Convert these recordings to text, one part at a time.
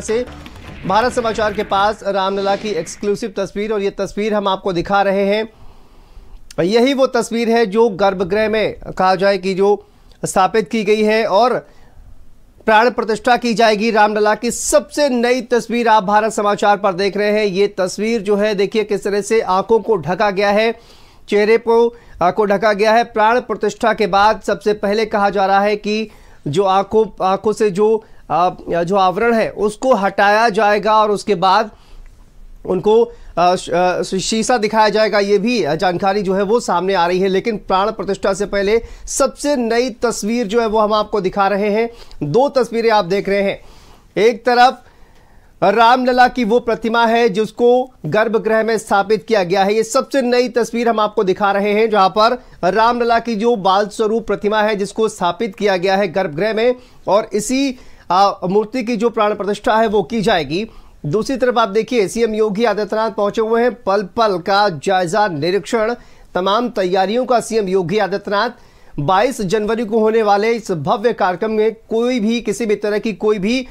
से भारत समाचार के पास रामलला की एक्सक्लूसिव तस्वीर और ये तस्वीर हम आपको दिखा रहे हैं यही वो तस्वीर है जो गर्भगृह में कहा जाए कि जो स्थापित की गई है और प्राण प्रतिष्ठा की जाएगी रामलला की सबसे नई तस्वीर आप भारत समाचार पर देख रहे हैं ये तस्वीर जो है देखिए किस तरह से आंखों को ढका गया है चेहरे को आंखों ढका गया है प्राण प्रतिष्ठा के बाद सबसे पहले कहा जा रहा है कि जो आंखों आंखों से जो जो आवरण है उसको हटाया जाएगा और उसके बाद उनको शीशा दिखाया जाएगा ये भी जानकारी जो है वो सामने आ रही है लेकिन प्राण प्रतिष्ठा से पहले सबसे नई तस्वीर जो है वो हम आपको दिखा रहे हैं दो तस्वीरें आप देख रहे हैं एक तरफ रामलला की वो प्रतिमा है जिसको गर्भगृह में स्थापित किया गया है ये सबसे नई तस्वीर हम आपको दिखा रहे हैं जहां पर रामलला की जो बाल स्वरूप प्रतिमा है जिसको स्थापित किया गया है गर्भगृह में और इसी मूर्ति की जो प्राण प्रतिष्ठा है वो की जाएगी दूसरी तरफ आप देखिए सीएम योगी आदित्यनाथ पहुंचे हुए हैं पल पल का जायजा निरीक्षण तमाम तैयारियों का सीएम योगी आदित्यनाथ 22 जनवरी को होने वाले इस भव्य कार्यक्रम में कोई भी किसी भी तरह की कोई भी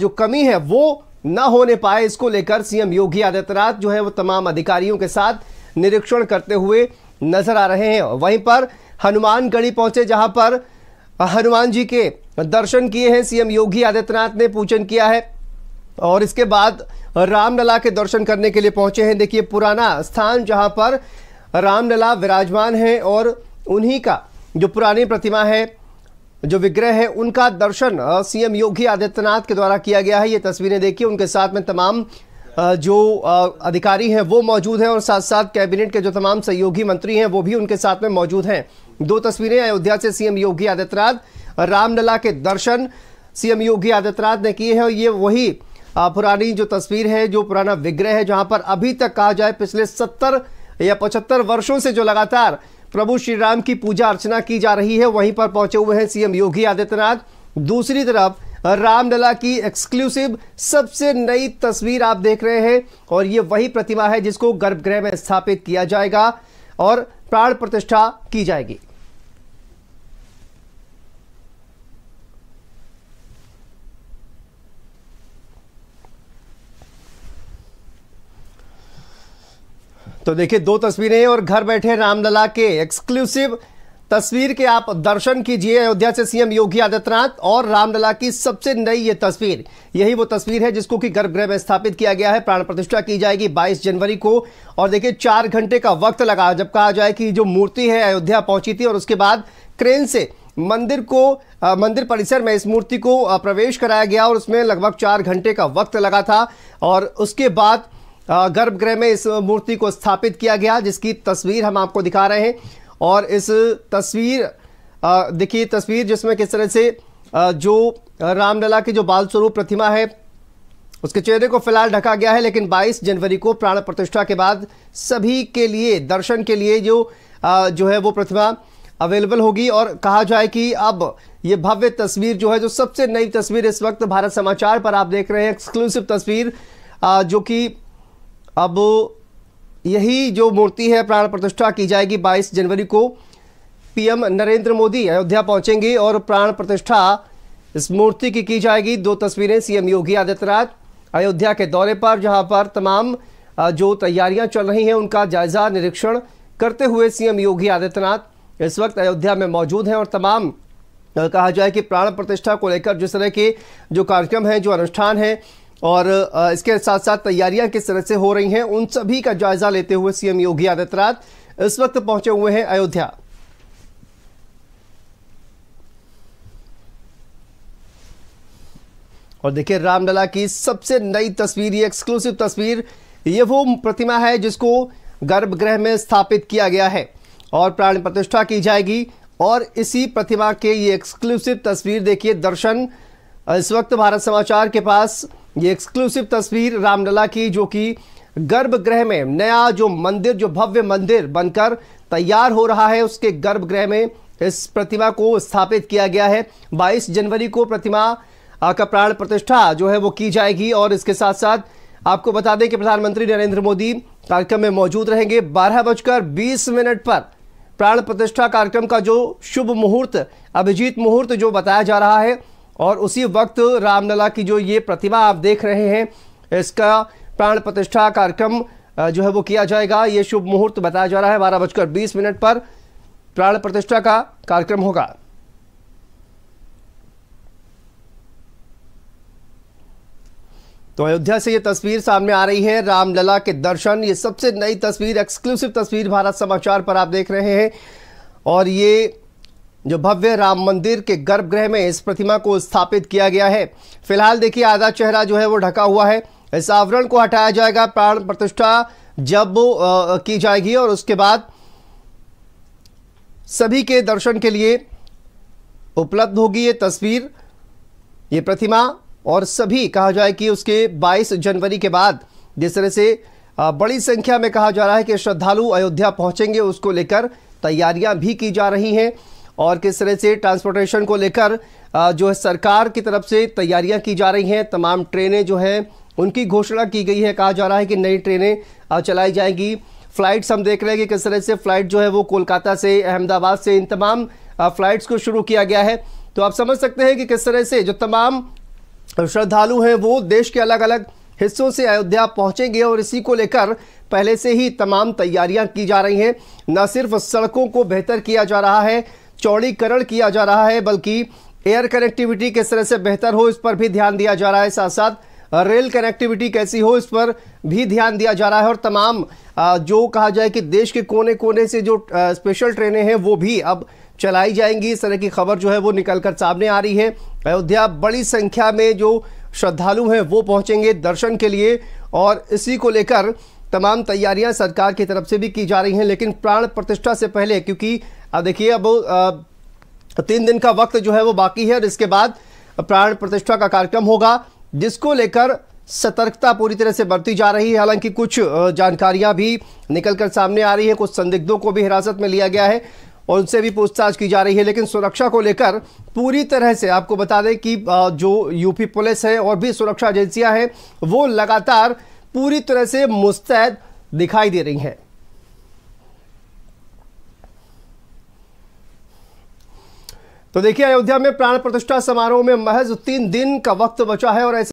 जो कमी है वो न होने पाए इसको लेकर सीएम योगी आदित्यनाथ जो है वो तमाम अधिकारियों के साथ निरीक्षण करते हुए नजर आ रहे हैं वहीं पर हनुमानगढ़ी पहुंचे जहां पर हाँ, हनुमान जी के दर्शन किए हैं सीएम योगी आदित्यनाथ ने पूजन किया है और इसके बाद रामलला के दर्शन करने के लिए पहुंचे हैं देखिए पुराना स्थान जहां पर रामलला विराजमान है और उन्हीं का जो पुरानी प्रतिमा है जो विग्रह है उनका दर्शन सीएम योगी आदित्यनाथ के द्वारा किया गया है ये तस्वीरें देखिए उनके साथ में तमाम जो अधिकारी हैं वो मौजूद हैं और साथ साथ कैबिनेट के जो तमाम सहयोगी मंत्री हैं वो भी उनके साथ में मौजूद हैं दो तस्वीरें अयोध्या से सीएम योगी आदित्यनाथ रामलला के दर्शन सीएम योगी आदित्यनाथ ने किए हैं और ये वही पुरानी जो तस्वीर है जो पुराना विग्रह है जहाँ पर अभी तक कहा जाए पिछले सत्तर या पचहत्तर वर्षों से जो लगातार प्रभु श्री राम की पूजा अर्चना की जा रही है वहीं पर पहुंचे हुए हैं सीएम योगी आदित्यनाथ दूसरी तरफ रामलला की एक्सक्लूसिव सबसे नई तस्वीर आप देख रहे हैं और ये वही प्रतिमा है जिसको गर्भगृह में स्थापित किया जाएगा और प्राण प्रतिष्ठा की जाएगी तो देखिए दो तस्वीरें और घर बैठे रामलला के एक्सक्लूसिव तस्वीर के आप दर्शन कीजिए अयोध्या से सीएम योगी आदित्यनाथ और रामलला की सबसे नई ये तस्वीर यही वो तस्वीर है जिसको कि गर्भगृह में स्थापित किया गया है प्राण प्रतिष्ठा की जाएगी 22 जनवरी को और देखिए चार घंटे का वक्त लगा जब कहा जाए कि जो मूर्ति है अयोध्या पहुंची थी और उसके बाद क्रेन से मंदिर को आ, मंदिर परिसर में इस मूर्ति को आ, प्रवेश कराया गया और उसमें लगभग चार घंटे का वक्त लगा था और उसके बाद गर्भगृह में इस मूर्ति को स्थापित किया गया जिसकी तस्वीर हम आपको दिखा रहे हैं और इस तस्वीर देखिए तस्वीर जिसमें किस तरह से जो रामलला की जो बाल स्वरूप प्रतिमा है उसके चेहरे को फिलहाल ढका गया है लेकिन 22 जनवरी को प्राण प्रतिष्ठा के बाद सभी के लिए दर्शन के लिए जो जो है वो प्रतिमा अवेलेबल होगी और कहा जाए कि अब ये भव्य तस्वीर जो है जो सबसे नई तस्वीर इस वक्त भारत समाचार पर आप देख रहे हैं एक्सक्लूसिव तस्वीर जो कि अब यही जो मूर्ति है प्राण प्रतिष्ठा की जाएगी 22 जनवरी को पीएम नरेंद्र मोदी अयोध्या पहुंचेंगे और प्राण प्रतिष्ठा इस मूर्ति की की जाएगी दो तस्वीरें सीएम योगी आदित्यनाथ अयोध्या के दौरे पर जहां पर तमाम जो तैयारियां चल रही हैं उनका जायजा निरीक्षण करते हुए सीएम योगी आदित्यनाथ इस वक्त अयोध्या में मौजूद हैं और तमाम कहा जाए कि प्राण प्रतिष्ठा को लेकर जिस तरह के जो कार्यक्रम हैं जो अनुष्ठान हैं और इसके साथ साथ तैयारियां किस तरह से हो रही हैं उन सभी का जायजा लेते हुए सीएम योगी आदित्यनाथ इस वक्त पहुंचे हुए हैं अयोध्या और देखिए रामलला की सबसे नई तस्वीर ये एक्सक्लूसिव तस्वीर ये वो प्रतिमा है जिसको गर्भगृह में स्थापित किया गया है और प्राण प्रतिष्ठा की जाएगी और इसी प्रतिमा के ये एक्सक्लूसिव तस्वीर देखिए दर्शन इस वक्त भारत समाचार के पास ये एक्सक्लूसिव तस्वीर रामलला की जो कि गर्भगृह में नया जो मंदिर जो भव्य मंदिर बनकर तैयार हो रहा है उसके गर्भगृह में इस प्रतिमा को स्थापित किया गया है 22 जनवरी को प्रतिमा का प्राण प्रतिष्ठा जो है वो की जाएगी और इसके साथ साथ आपको बता दें कि प्रधानमंत्री नरेंद्र मोदी कार्यक्रम में मौजूद रहेंगे बारह बजकर बीस मिनट पर प्राण प्रतिष्ठा कार्यक्रम का जो शुभ मुहूर्त अभिजीत मुहूर्त जो बताया जा रहा है और उसी वक्त रामलला की जो ये प्रतिमा आप देख रहे हैं इसका प्राण प्रतिष्ठा कार्यक्रम जो है वो किया जाएगा ये शुभ मुहूर्त बताया जा रहा है बारह बजकर बीस मिनट पर प्राण प्रतिष्ठा का कार्यक्रम होगा तो अयोध्या से ये तस्वीर सामने आ रही है रामलला के दर्शन ये सबसे नई तस्वीर एक्सक्लूसिव तस्वीर भारत समाचार पर आप देख रहे हैं और ये जो भव्य राम मंदिर के गर्भगृह में इस प्रतिमा को स्थापित किया गया है फिलहाल देखिए आधा चेहरा जो है वो ढका हुआ है इस आवरण को हटाया जाएगा प्राण प्रतिष्ठा जब आ, की जाएगी और उसके बाद सभी के दर्शन के लिए उपलब्ध होगी ये तस्वीर ये प्रतिमा और सभी कहा जाए कि उसके 22 जनवरी के बाद जिस तरह से बड़ी संख्या में कहा जा रहा है कि श्रद्धालु अयोध्या पहुंचेंगे उसको लेकर तैयारियां भी की जा रही हैं और किस तरह से ट्रांसपोर्टेशन को लेकर जो है सरकार की तरफ से तैयारियां की जा रही हैं तमाम ट्रेनें जो हैं उनकी घोषणा की गई है कहा जा रहा है कि नई ट्रेनें चलाई जाएंगी फ़्लाइट्स हम देख रहे हैं कि किस तरह से फ़्लाइट जो है वो कोलकाता से अहमदाबाद से इन तमाम फ़्लाइट्स को शुरू किया गया है तो आप समझ सकते हैं कि किस तरह से जो तमाम श्रद्धालु हैं वो देश के अलग अलग हिस्सों से अयोध्या पहुंचेंगे और इसी को लेकर पहले से ही तमाम तैयारियां की जा रही हैं न सिर्फ सड़कों को बेहतर किया जा रहा है चौड़ीकरण किया जा रहा है बल्कि एयर कनेक्टिविटी किस तरह से बेहतर हो इस पर भी ध्यान दिया जा रहा है साथ साथ रेल कनेक्टिविटी कैसी हो इस पर भी ध्यान दिया जा रहा है और तमाम जो कहा जाए कि देश के कोने कोने से जो स्पेशल ट्रेनें हैं वो भी अब चलाई जाएंगी इस तरह की खबर जो है वो निकल कर सामने आ रही है अयोध्या बड़ी संख्या में जो श्रद्धालु हैं वो पहुंचेंगे दर्शन के लिए और इसी को लेकर तमाम तैयारियां सरकार की तरफ से भी की जा रही हैं लेकिन प्राण प्रतिष्ठा से पहले क्योंकि अब देखिए अब तीन दिन का वक्त जो है वो बाकी है और इसके बाद प्राण प्रतिष्ठा का कार्यक्रम होगा जिसको लेकर सतर्कता पूरी तरह से बरती जा रही है हालांकि कुछ जानकारियां भी निकलकर सामने आ रही हैं कुछ संदिग्धों को भी हिरासत में लिया गया है और उनसे भी पूछताछ की जा रही है लेकिन सुरक्षा को लेकर पूरी तरह से आपको बता दें कि जो यूपी पुलिस है और भी सुरक्षा एजेंसियां हैं वो लगातार पूरी तरह से मुस्तैद दिखाई दे रही हैं तो देखिए अयोध्या में प्राण प्रतिष्ठा समारोह में महज तीन दिन का वक्त बचा है और ऐसे